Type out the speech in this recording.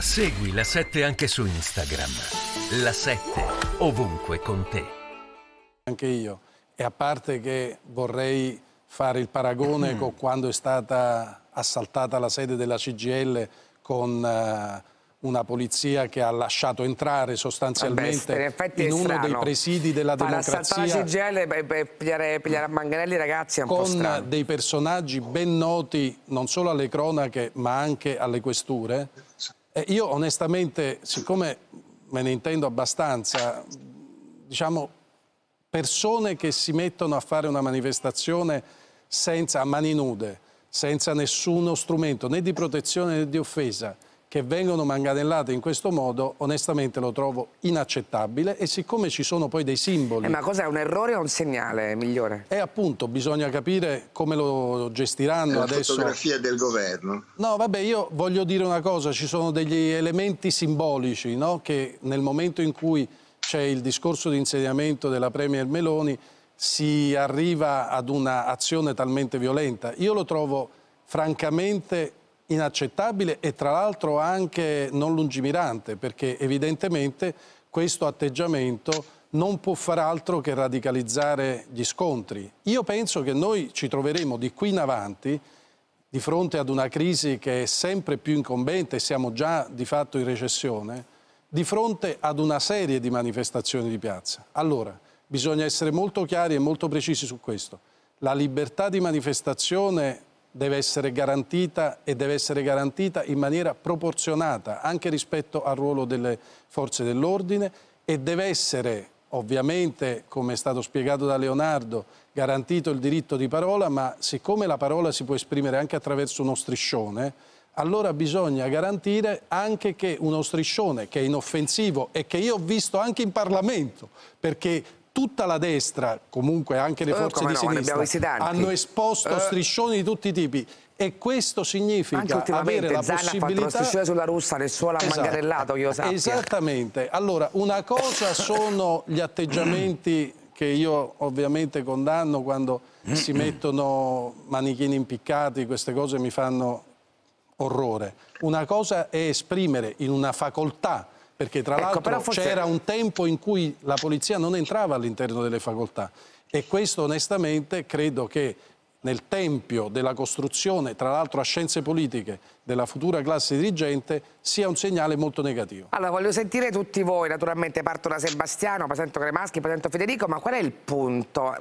Segui la 7 anche su Instagram. La 7 ovunque con te. Anche io. E a parte che vorrei fare il paragone mm. con quando è stata assaltata la sede della CGL con uh, una polizia che ha lasciato entrare sostanzialmente Vabbè, in, in uno dei presidi della democrazia. Ma democrazia. La CGL per pigliare, pigliare a manganelli ragazzi è un Con dei personaggi ben noti non solo alle cronache ma anche alle questure eh, io onestamente, siccome me ne intendo abbastanza, diciamo, persone che si mettono a fare una manifestazione senza, a mani nude, senza nessuno strumento né di protezione né di offesa, che vengono manganellate in questo modo onestamente lo trovo inaccettabile e siccome ci sono poi dei simboli... Eh, ma cos'è, un errore o un segnale migliore? E eh, appunto bisogna capire come lo gestiranno la adesso... La fotografia del governo. No vabbè io voglio dire una cosa, ci sono degli elementi simbolici no? che nel momento in cui c'è il discorso di insediamento della Premier Meloni si arriva ad un'azione talmente violenta. Io lo trovo francamente inaccettabile e tra l'altro anche non lungimirante perché evidentemente questo atteggiamento non può far altro che radicalizzare gli scontri. Io penso che noi ci troveremo di qui in avanti di fronte ad una crisi che è sempre più incombente, siamo già di fatto in recessione, di fronte ad una serie di manifestazioni di piazza. Allora, bisogna essere molto chiari e molto precisi su questo. La libertà di manifestazione deve essere garantita e deve essere garantita in maniera proporzionata anche rispetto al ruolo delle forze dell'ordine e deve essere ovviamente, come è stato spiegato da Leonardo, garantito il diritto di parola, ma siccome la parola si può esprimere anche attraverso uno striscione, allora bisogna garantire anche che uno striscione che è inoffensivo e che io ho visto anche in Parlamento, perché tutta la destra, comunque anche le eh, forze eh, di no, sinistra, hanno esposto eh. striscioni di tutti i tipi. E questo significa avere la Zanna possibilità... ha fatto sulla russa, nessuno l'ha esatto. mangarellato, io sappia. Esattamente. Allora, una cosa sono gli atteggiamenti che io ovviamente condanno quando si mettono manichini impiccati, queste cose mi fanno orrore. Una cosa è esprimere in una facoltà perché tra ecco, l'altro forse... c'era un tempo in cui la polizia non entrava all'interno delle facoltà e questo onestamente credo che nel tempio della costruzione, tra l'altro a scienze politiche, della futura classe dirigente sia un segnale molto negativo. Allora voglio sentire tutti voi, naturalmente parto da Sebastiano, presento Cremaschi, presento Federico, ma qual è il punto?